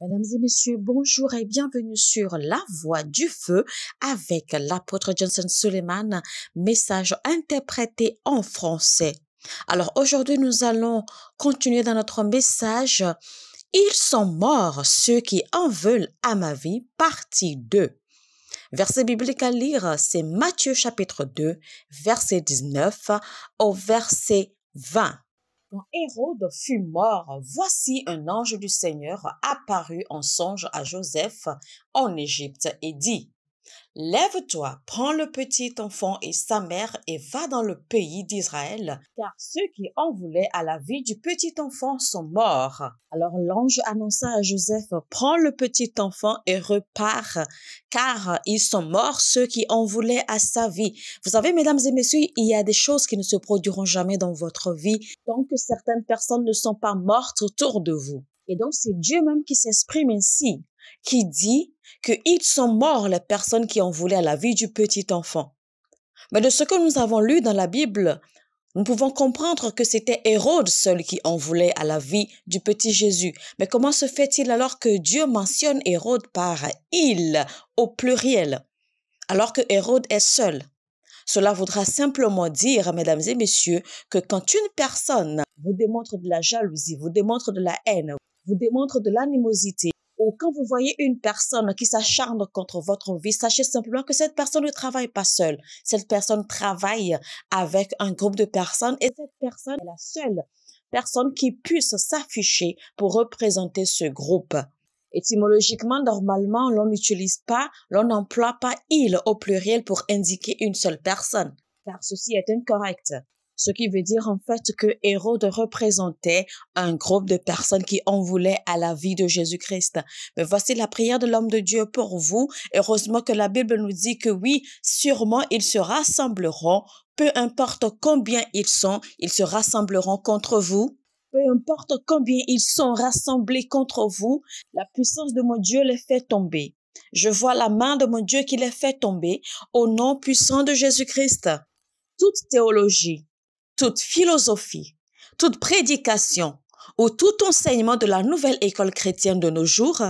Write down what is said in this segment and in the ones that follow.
Mesdames et messieurs, bonjour et bienvenue sur La Voix du Feu avec l'apôtre Johnson Suleiman, message interprété en français. Alors aujourd'hui, nous allons continuer dans notre message. Ils sont morts, ceux qui en veulent à ma vie, partie 2. Verset biblique à lire, c'est Matthieu chapitre 2, verset 19 au verset 20. Quand Hérode fut mort, voici un ange du Seigneur apparut en songe à Joseph en Égypte et dit, Lève-toi, prends le petit enfant et sa mère et va dans le pays d'Israël, car ceux qui en voulaient à la vie du petit enfant sont morts. Alors l'ange annonça à Joseph, prends le petit enfant et repars, car ils sont morts ceux qui en voulaient à sa vie. Vous savez, mesdames et messieurs, il y a des choses qui ne se produiront jamais dans votre vie tant que certaines personnes ne sont pas mortes autour de vous. Et donc c'est Dieu même qui s'exprime ainsi, qui dit, que ils sont morts les personnes qui ont voulu à la vie du petit enfant. Mais de ce que nous avons lu dans la Bible, nous pouvons comprendre que c'était Hérode seul qui en voulait à la vie du petit Jésus. Mais comment se fait-il alors que Dieu mentionne Hérode par il au pluriel, alors que Hérode est seul Cela voudra simplement dire, mesdames et messieurs, que quand une personne vous démontre de la jalousie, vous démontre de la haine, vous démontre de l'animosité, ou quand vous voyez une personne qui s'acharne contre votre vie, sachez simplement que cette personne ne travaille pas seule. Cette personne travaille avec un groupe de personnes et cette personne est la seule personne qui puisse s'afficher pour représenter ce groupe. Étymologiquement, normalement, l'on n'utilise pas, l'on n'emploie pas il au pluriel pour indiquer une seule personne, car ceci est incorrect ce qui veut dire en fait que Hérode représentait un groupe de personnes qui en voulaient à la vie de Jésus-Christ. Mais voici la prière de l'homme de Dieu pour vous. Heureusement que la Bible nous dit que oui, sûrement ils se rassembleront, peu importe combien ils sont, ils se rassembleront contre vous. Peu importe combien ils sont rassemblés contre vous, la puissance de mon Dieu les fait tomber. Je vois la main de mon Dieu qui les fait tomber au nom puissant de Jésus-Christ. Toute théologie, toute philosophie, toute prédication ou tout enseignement de la nouvelle école chrétienne de nos jours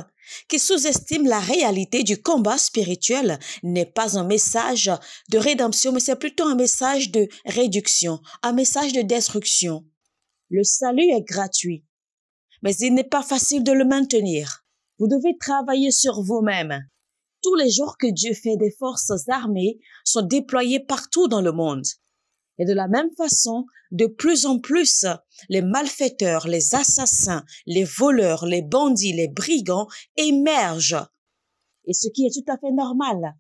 qui sous-estime la réalité du combat spirituel n'est pas un message de rédemption, mais c'est plutôt un message de réduction, un message de destruction. Le salut est gratuit, mais il n'est pas facile de le maintenir. Vous devez travailler sur vous-même. Tous les jours que Dieu fait des forces armées sont déployées partout dans le monde. Et de la même façon, de plus en plus, les malfaiteurs, les assassins, les voleurs, les bandits, les brigands émergent. Et ce qui est tout à fait normal.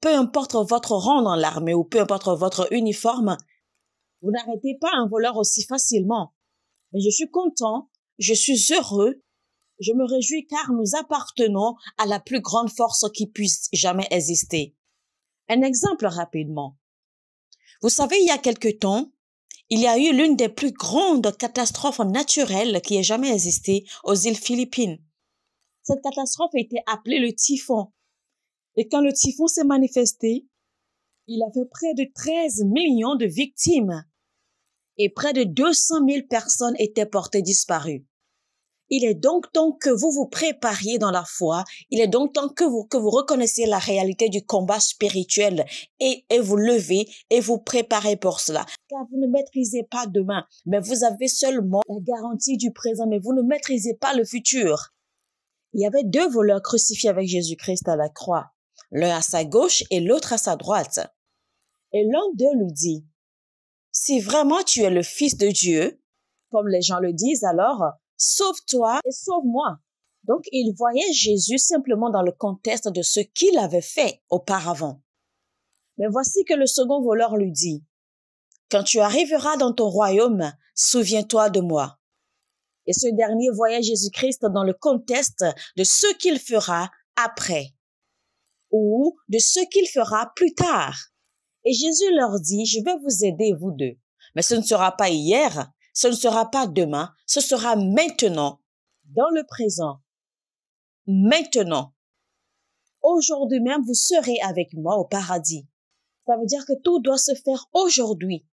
Peu importe votre rang dans l'armée ou peu importe votre uniforme, vous n'arrêtez pas un voleur aussi facilement. Mais je suis content, je suis heureux, je me réjouis car nous appartenons à la plus grande force qui puisse jamais exister. Un exemple rapidement. Vous savez, il y a quelque temps, il y a eu l'une des plus grandes catastrophes naturelles qui ait jamais existé aux îles Philippines. Cette catastrophe a été appelée le typhon. Et quand le typhon s'est manifesté, il avait près de 13 millions de victimes et près de 200 000 personnes étaient portées disparues. Il est donc temps que vous vous prépariez dans la foi. Il est donc temps que vous, que vous reconnaissiez la réalité du combat spirituel et, et vous levez et vous préparez pour cela. Car vous ne maîtrisez pas demain, mais vous avez seulement la garantie du présent, mais vous ne maîtrisez pas le futur. Il y avait deux voleurs crucifiés avec Jésus-Christ à la croix, l'un à sa gauche et l'autre à sa droite. Et l'un d'eux lui dit, Si vraiment tu es le Fils de Dieu, comme les gens le disent, alors sauve-toi et sauve-moi. Donc, ils voyaient Jésus simplement dans le contexte de ce qu'il avait fait auparavant. Mais voici que le second voleur lui dit, Quand tu arriveras dans ton royaume, souviens-toi de moi. Et ce dernier voyait Jésus-Christ dans le contexte de ce qu'il fera après, ou de ce qu'il fera plus tard. Et Jésus leur dit, Je vais vous aider, vous deux, mais ce ne sera pas hier, ce ne sera pas demain, ce sera maintenant, dans le présent. Maintenant. Aujourd'hui même, vous serez avec moi au paradis. Ça veut dire que tout doit se faire aujourd'hui.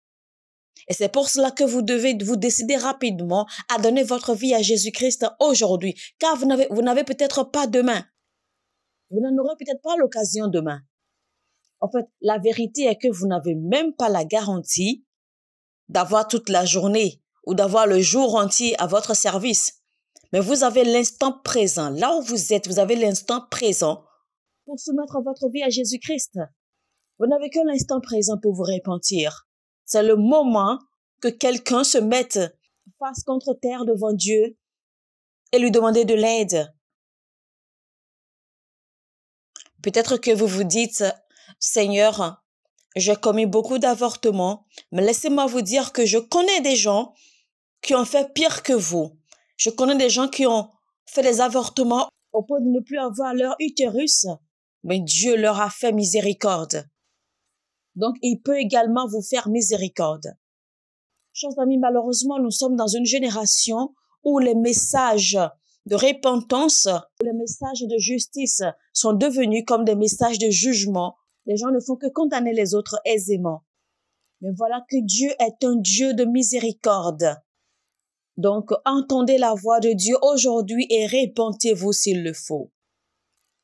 Et c'est pour cela que vous devez vous décider rapidement à donner votre vie à Jésus-Christ aujourd'hui, car vous n'avez, peut-être pas demain. Vous n'en aurez peut-être pas l'occasion demain. En fait, la vérité est que vous n'avez même pas la garantie d'avoir toute la journée ou d'avoir le jour entier à votre service. Mais vous avez l'instant présent. Là où vous êtes, vous avez l'instant présent pour soumettre votre vie à Jésus-Christ. Vous n'avez que l'instant présent pour vous repentir. C'est le moment que quelqu'un se mette face contre terre devant Dieu et lui demander de l'aide. Peut-être que vous vous dites, Seigneur, j'ai commis beaucoup d'avortements, mais laissez-moi vous dire que je connais des gens qui ont fait pire que vous. Je connais des gens qui ont fait des avortements au point de ne plus avoir leur utérus, mais Dieu leur a fait miséricorde. Donc il peut également vous faire miséricorde. Chers amis, malheureusement, nous sommes dans une génération où les messages de repentance, les messages de justice sont devenus comme des messages de jugement. Les gens ne font que condamner les autres aisément. Mais voilà que Dieu est un Dieu de miséricorde. Donc, entendez la voix de Dieu aujourd'hui et répentez-vous s'il le faut.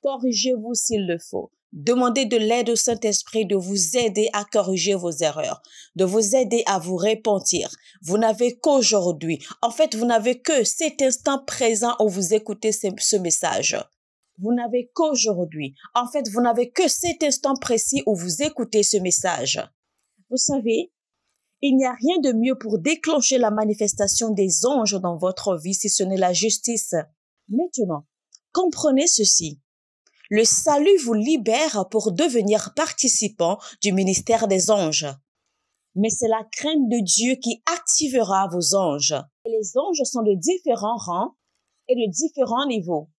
Corrigez-vous s'il le faut. Demandez de l'aide au Saint-Esprit de vous aider à corriger vos erreurs, de vous aider à vous repentir. Vous n'avez qu'aujourd'hui. En fait, vous n'avez que cet instant présent où vous écoutez ce message. Vous n'avez qu'aujourd'hui. En fait, vous n'avez que cet instant précis où vous écoutez ce message. Vous savez, il n'y a rien de mieux pour déclencher la manifestation des anges dans votre vie si ce n'est la justice. Maintenant, comprenez ceci. Le salut vous libère pour devenir participant du ministère des anges. Mais c'est la crainte de Dieu qui activera vos anges. Et les anges sont de différents rangs et de différents niveaux.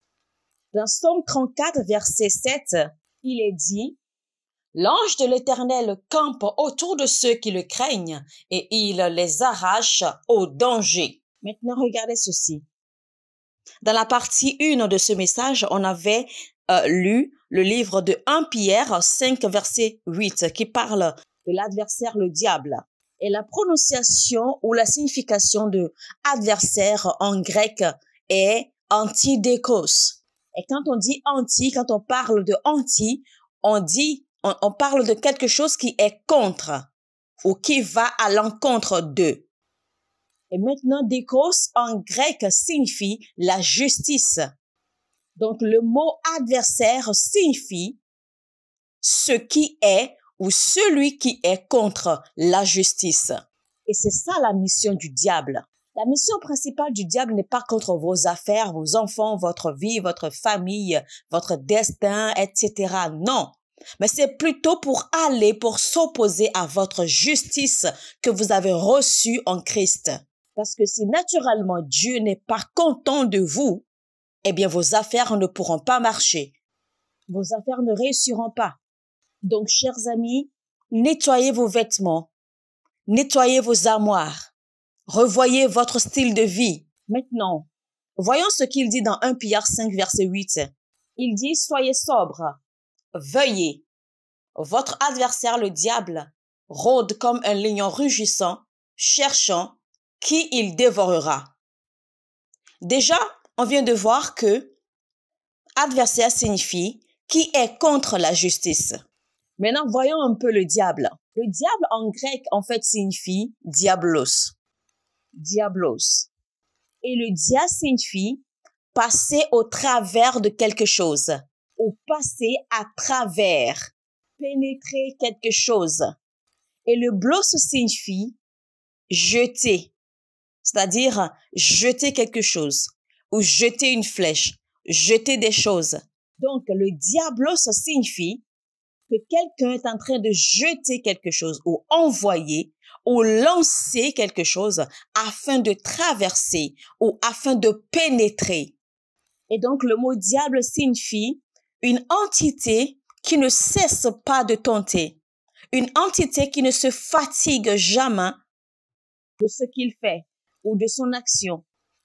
Dans Somme 34, verset 7, il est dit, L'ange de l'Éternel campe autour de ceux qui le craignent et il les arrache au danger. Maintenant, regardez ceci. Dans la partie 1 de ce message, on avait euh, lu le livre de 1 Pierre 5, verset 8, qui parle de l'adversaire, le diable. Et la prononciation ou la signification de adversaire en grec est antidekos ». Et quand on dit anti, quand on parle de anti, on dit on, parle de quelque chose qui est contre ou qui va à l'encontre d'eux. Et maintenant, dikos en grec signifie la justice. Donc le mot adversaire signifie ce qui est ou celui qui est contre la justice. Et c'est ça la mission du diable. La mission principale du diable n'est pas contre vos affaires, vos enfants, votre vie, votre famille, votre destin, etc. Non mais c'est plutôt pour aller, pour s'opposer à votre justice que vous avez reçue en Christ. Parce que si naturellement Dieu n'est pas content de vous, eh bien vos affaires ne pourront pas marcher. Vos affaires ne réussiront pas. Donc, chers amis, nettoyez vos vêtements, nettoyez vos armoires, revoyez votre style de vie. Maintenant, voyons ce qu'il dit dans 1 Pierre 5, verset 8. Il dit, soyez sobres, « Veuillez, Votre adversaire, le diable, rôde comme un lion rugissant, cherchant qui il dévorera. Déjà, on vient de voir que adversaire signifie qui est contre la justice. Maintenant, voyons un peu le diable. Le diable en grec, en fait, signifie diablos. Diablos. Et le dia signifie passer au travers de quelque chose, au passer à travers, pénétrer quelque chose. Et le blos signifie jeter, c'est-à-dire jeter quelque chose ou jeter une flèche, jeter des choses. Donc le diablo signifie que quelqu'un est en train de jeter quelque chose ou envoyer ou lancer quelque chose afin de traverser ou afin de pénétrer. Et donc le mot diable signifie une entité qui ne cesse pas de tenter, une entité qui ne se fatigue jamais de ce qu'il fait ou de son action,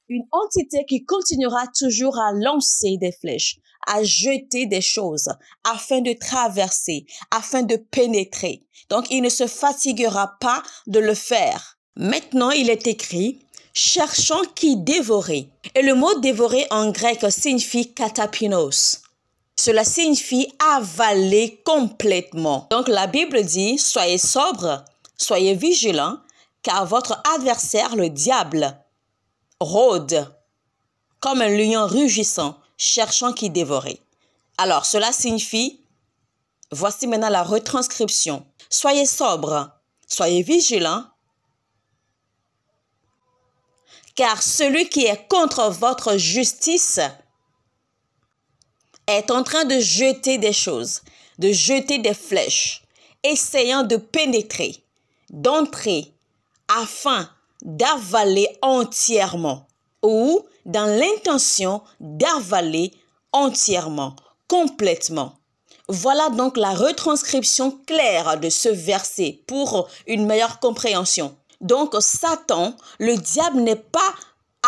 une entité qui continuera toujours à lancer des flèches, à jeter des choses, afin de traverser, afin de pénétrer. Donc il ne se fatiguera pas de le faire. Maintenant, il est écrit, cherchant qui dévorer. Et le mot dévorer en grec signifie katapinos. Cela signifie avaler complètement. Donc la Bible dit, soyez sobre, soyez vigilants, car votre adversaire, le diable, rôde comme un lion rugissant, cherchant qui dévorer. Alors cela signifie, voici maintenant la retranscription. Soyez sobre, soyez vigilants, car celui qui est contre votre justice, est en train de jeter des choses, de jeter des flèches, essayant de pénétrer, d'entrer, afin d'avaler entièrement ou dans l'intention d'avaler entièrement, complètement. Voilà donc la retranscription claire de ce verset pour une meilleure compréhension. Donc Satan, le diable n'est pas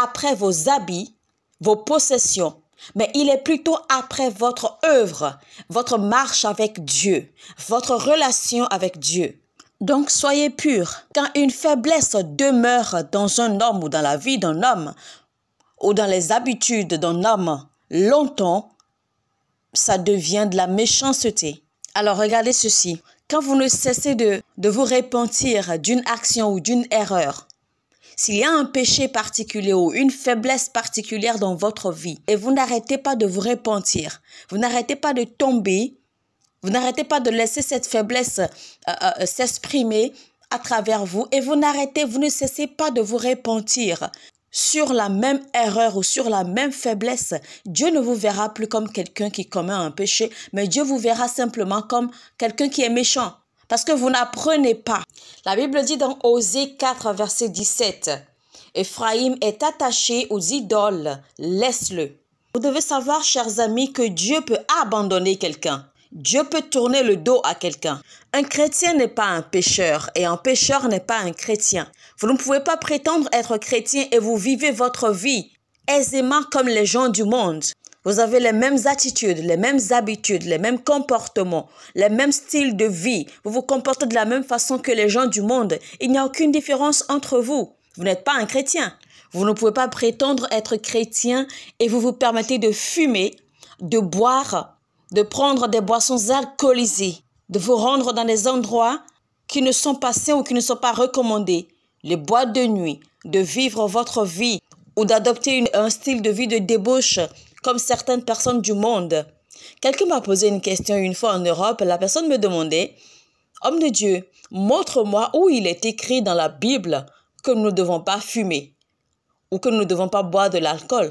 après vos habits, vos possessions, mais il est plutôt après votre œuvre, votre marche avec Dieu, votre relation avec Dieu. Donc soyez pur. Quand une faiblesse demeure dans un homme ou dans la vie d'un homme ou dans les habitudes d'un homme longtemps, ça devient de la méchanceté. Alors regardez ceci. Quand vous ne cessez de, de vous repentir d'une action ou d'une erreur, s'il y a un péché particulier ou une faiblesse particulière dans votre vie et vous n'arrêtez pas de vous repentir, vous n'arrêtez pas de tomber, vous n'arrêtez pas de laisser cette faiblesse euh, euh, s'exprimer à travers vous et vous n'arrêtez, vous ne cessez pas de vous repentir sur la même erreur ou sur la même faiblesse, Dieu ne vous verra plus comme quelqu'un qui commet un péché, mais Dieu vous verra simplement comme quelqu'un qui est méchant parce que vous n'apprenez pas. La Bible dit dans Osée 4, verset 17, Ephraïm est attaché aux idoles, laisse-le. Vous devez savoir, chers amis, que Dieu peut abandonner quelqu'un. Dieu peut tourner le dos à quelqu'un. Un chrétien n'est pas un pécheur et un pécheur n'est pas un chrétien. Vous ne pouvez pas prétendre être chrétien et vous vivez votre vie aisément comme les gens du monde. Vous avez les mêmes attitudes, les mêmes habitudes, les mêmes comportements, les mêmes styles de vie. Vous vous comportez de la même façon que les gens du monde. Il n'y a aucune différence entre vous. Vous n'êtes pas un chrétien. Vous ne pouvez pas prétendre être chrétien et vous vous permettez de fumer, de boire, de prendre des boissons alcoolisées, de vous rendre dans des endroits qui ne sont pas sains ou qui ne sont pas recommandés, les boîtes de nuit, de vivre votre vie ou d'adopter un style de vie de débauche comme certaines personnes du monde. Quelqu'un m'a posé une question une fois en Europe. La personne me demandait, Homme de Dieu, montre-moi où il est écrit dans la Bible que nous ne devons pas fumer ou que nous ne devons pas boire de l'alcool,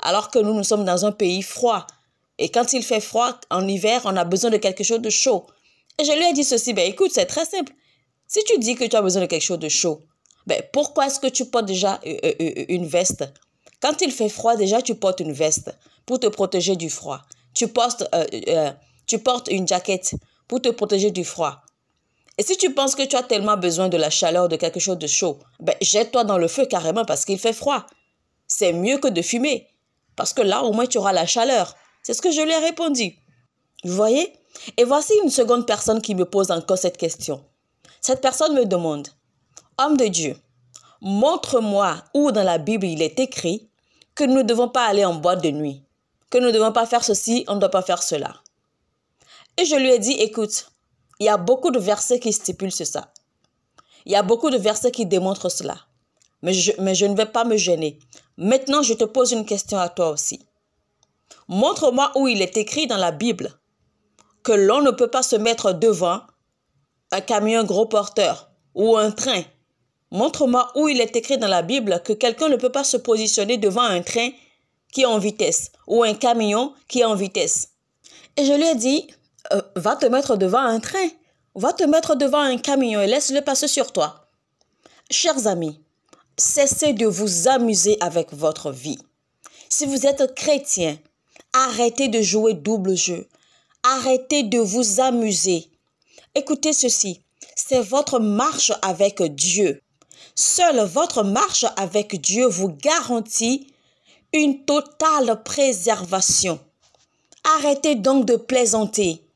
alors que nous, nous sommes dans un pays froid. Et quand il fait froid, en hiver, on a besoin de quelque chose de chaud. Et je lui ai dit ceci, ben écoute, c'est très simple. Si tu dis que tu as besoin de quelque chose de chaud, ben pourquoi est-ce que tu portes déjà euh, euh, euh, une veste quand il fait froid, déjà, tu portes une veste pour te protéger du froid. Euh, euh, euh, tu portes, une jaquette pour te protéger du froid. Et si tu penses que tu as tellement besoin de la chaleur, de quelque chose de chaud, ben, jette-toi dans le feu carrément parce qu'il fait froid. C'est mieux que de fumer. Parce que là, au moins, tu auras la chaleur. C'est ce que je lui ai répondu. Vous voyez Et voici une seconde personne qui me pose encore cette question. Cette personne me demande, Homme de Dieu, montre-moi où dans la Bible il est écrit que nous ne devons pas aller en boîte de nuit, que nous ne devons pas faire ceci, on ne doit pas faire cela. Et je lui ai dit, écoute, il y a beaucoup de versets qui stipulent ça. Il y a beaucoup de versets qui démontrent cela. Mais mais je ne vais pas me gêner. Maintenant, je te pose une question à toi aussi. Montre-moi où il est écrit dans la Bible que l'on ne peut pas se mettre devant un camion gros porteur ou un train Montre-moi où il est écrit dans la Bible que quelqu'un ne peut pas se positionner devant un train qui est en vitesse ou un camion qui est en vitesse. Et je lui ai dit, euh, va te mettre devant un train, va te mettre devant un camion et laisse-le passer sur toi. Chers amis, cessez de vous amuser avec votre vie. Si vous êtes chrétien, arrêtez de jouer double jeu. Arrêtez de vous amuser. Écoutez ceci, c'est votre marche avec Dieu Seule votre marche avec Dieu vous garantit une totale préservation. Arrêtez donc de plaisanter.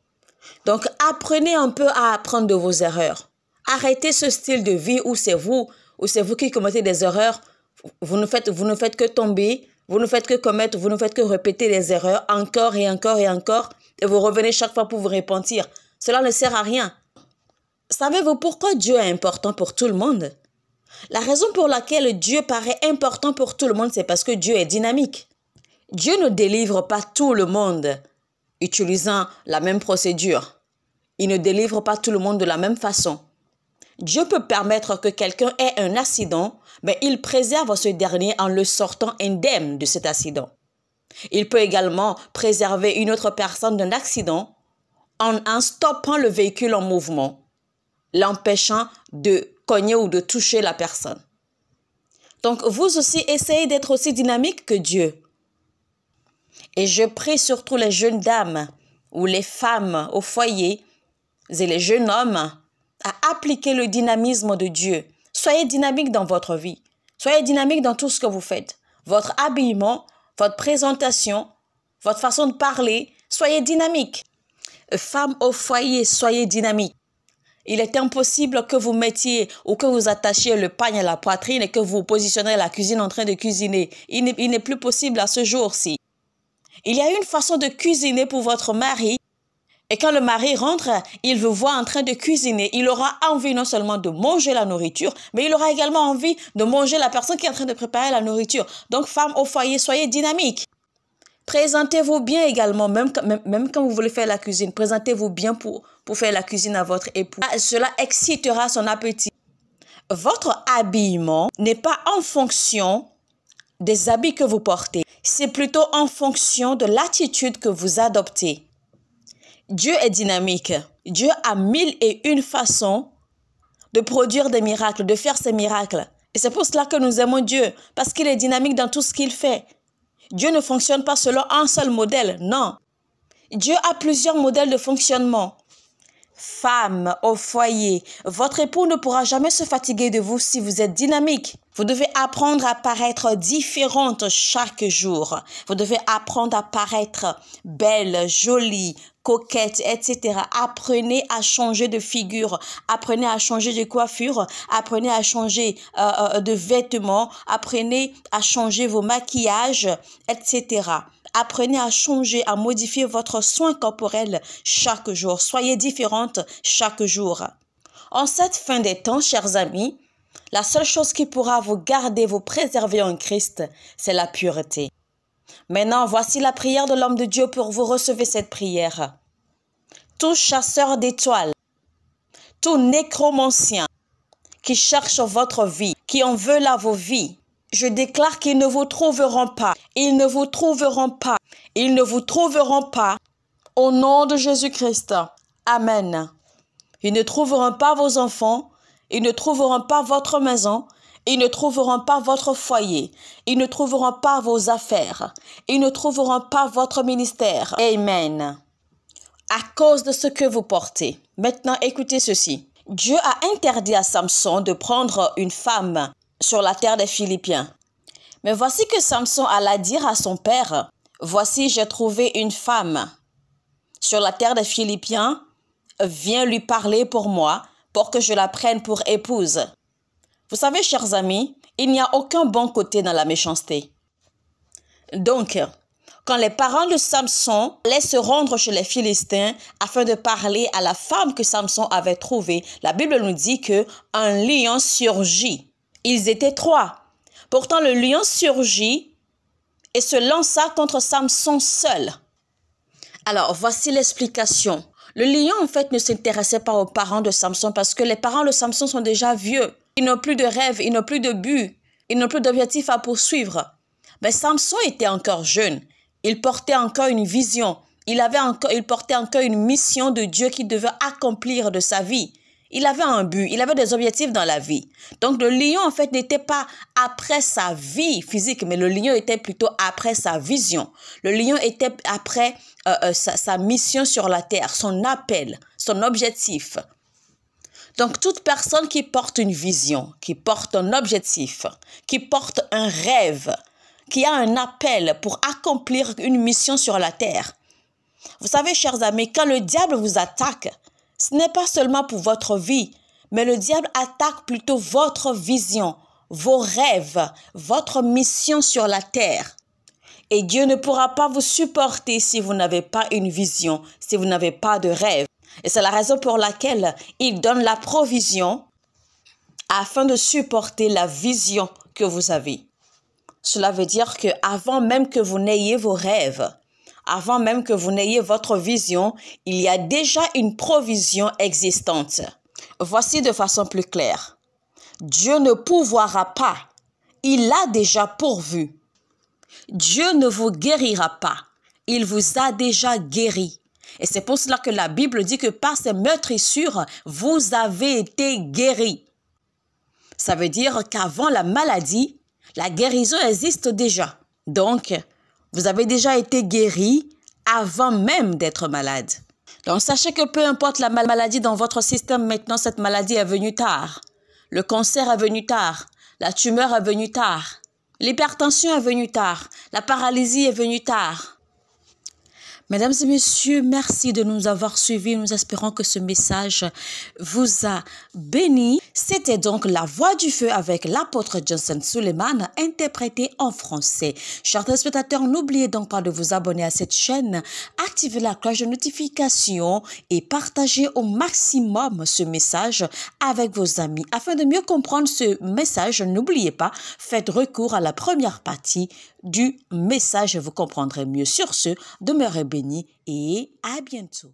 Donc apprenez un peu à apprendre de vos erreurs. Arrêtez ce style de vie où c'est vous, où c'est vous qui commettez des erreurs. Vous ne faites, vous ne faites que tomber, vous ne faites que commettre, vous ne faites que répéter les erreurs encore et encore et encore, et vous revenez chaque fois pour vous repentir. Cela ne sert à rien. Savez-vous pourquoi Dieu est important pour tout le monde la raison pour laquelle Dieu paraît important pour tout le monde, c'est parce que Dieu est dynamique. Dieu ne délivre pas tout le monde utilisant la même procédure. Il ne délivre pas tout le monde de la même façon. Dieu peut permettre que quelqu'un ait un accident, mais il préserve ce dernier en le sortant indemne de cet accident. Il peut également préserver une autre personne d'un accident en, en stoppant le véhicule en mouvement l'empêchant de cogner ou de toucher la personne. Donc vous aussi, essayez d'être aussi dynamique que Dieu. Et je prie surtout les jeunes dames ou les femmes au foyer et les jeunes hommes à appliquer le dynamisme de Dieu. Soyez dynamique dans votre vie. Soyez dynamique dans tout ce que vous faites. Votre habillement, votre présentation, votre façon de parler, soyez dynamique. Femmes au foyer, soyez dynamique. Il est impossible que vous mettiez ou que vous attachiez le pagne à la poitrine et que vous positionniez la cuisine en train de cuisiner. Il n'est plus possible à ce jour-ci. Il y a une façon de cuisiner pour votre mari. Et quand le mari rentre, il vous voit en train de cuisiner. Il aura envie non seulement de manger la nourriture, mais il aura également envie de manger la personne qui est en train de préparer la nourriture. Donc, femme au foyer, soyez dynamique. Présentez-vous bien également, même, quand, quand vous voulez faire la cuisine. Présentez-vous bien pour, pour faire la cuisine à votre époux. Ah, cela excitera son appétit. Votre habillement n'est pas en fonction des habits que vous portez. C'est plutôt en fonction de l'attitude que vous adoptez. Dieu est dynamique. Dieu a mille et une façons de produire des miracles, de faire ses miracles. Et c'est pour cela que nous aimons Dieu, parce qu'il est dynamique dans tout ce qu'il fait. Dieu ne fonctionne pas selon un seul modèle, non. Dieu a plusieurs modèles de fonctionnement. Femme au foyer, votre époux ne pourra jamais se fatiguer de vous si vous êtes dynamique. Vous devez apprendre à paraître différente chaque jour. Vous devez apprendre à paraître belle, jolie, coquette, etc. Apprenez à changer de figure, apprenez à changer de coiffure, apprenez à changer euh, euh, de vêtements, apprenez à changer vos maquillages, etc. Apprenez à changer, à modifier votre soin corporel chaque jour. Soyez différente chaque jour. En cette fin des temps, chers amis, la seule chose qui pourra vous garder, vous préserver en Christ, c'est la pureté. Maintenant, voici la prière de l'homme de Dieu pour vous recevez cette prière. Tout chasseur d'étoiles, tout nécromancien qui cherche votre vie, qui en veut là vos vies, je déclare qu'ils ne vous trouveront pas. Ils ne vous trouveront pas. Ils ne vous trouveront pas. Au nom de Jésus-Christ. Amen. Ils ne trouveront pas vos enfants. Ils ne trouveront pas votre maison. Ils ne trouveront pas votre foyer. Ils ne trouveront pas vos affaires. Ils ne trouveront pas votre ministère. Amen. À cause de ce que vous portez. Maintenant, écoutez ceci. Dieu a interdit à Samson de prendre une femme sur la terre des Philippiens. Mais voici que Samson alla dire à son père, Voici j'ai trouvé une femme sur la terre des Philippiens, viens lui parler pour moi, pour que je la prenne pour épouse. Vous savez, chers amis, il n'y a aucun bon côté dans la méchanceté. Donc, quand les parents de Samson allaient se rendre chez les Philistins afin de parler à la femme que Samson avait trouvée, la Bible nous dit que un lion surgit ils étaient trois. Pourtant, le lion surgit et se lança contre Samson seul. Alors, voici l'explication. Le lion, en fait, ne s'intéressait pas aux parents de Samson parce que les parents de Samson sont déjà vieux. Ils n'ont plus de rêve, ils n'ont plus de but, ils n'ont plus d'objectif à poursuivre. Mais Samson était encore jeune. Il portait encore une vision. Il, avait encore, il portait encore une mission de Dieu qu'il devait accomplir de sa vie. Il avait un but, il avait des objectifs dans la vie. Donc le lion, en fait, n'était pas après sa vie physique, mais le lion était plutôt après sa vision. Le lion était après euh, euh, sa mission sur la terre, son appel, son objectif. Donc toute personne qui porte une vision, qui porte un objectif, qui porte un rêve, qui a un appel pour accomplir une mission sur la terre. Vous savez, chers amis, quand le diable vous attaque, ce n'est pas seulement pour votre vie, mais le diable attaque plutôt votre vision, vos rêves, votre mission sur la terre. Et Dieu ne pourra pas vous supporter si vous n'avez pas une vision, si vous n'avez pas de rêve. Et c'est la raison pour laquelle il donne la provision afin de supporter la vision que vous avez. Cela veut dire que avant même que vous n'ayez vos rêves, avant même que vous n'ayez votre vision, il y a déjà une provision existante. Voici de façon plus claire. Dieu ne pourvoira pas. Il a déjà pourvu. Dieu ne vous guérira pas. Il vous a déjà guéri. Et c'est pour cela que la Bible dit que par ses meurtrissures, vous avez été guéri. Ça veut dire qu'avant la maladie, la guérison existe déjà. Donc, vous avez déjà été guéri avant même d'être malade. Donc sachez que peu importe la maladie dans votre système maintenant, cette maladie est venue tard. Le cancer est venu tard. La tumeur est venue tard. L'hypertension est venue tard. La paralysie est venue tard. Mesdames et messieurs, merci de nous avoir suivis. Nous espérons que ce message vous a béni. C'était donc La Voix du Feu avec l'apôtre Johnson Suleiman, interprété en français. Chers téléspectateurs, n'oubliez donc pas de vous abonner à cette chaîne, activer la cloche de notification et partager au maximum ce message avec vos amis. Afin de mieux comprendre ce message, n'oubliez pas, faites recours à la première partie du message, vous comprendrez mieux. Sur ce, demeurez bénis et à bientôt.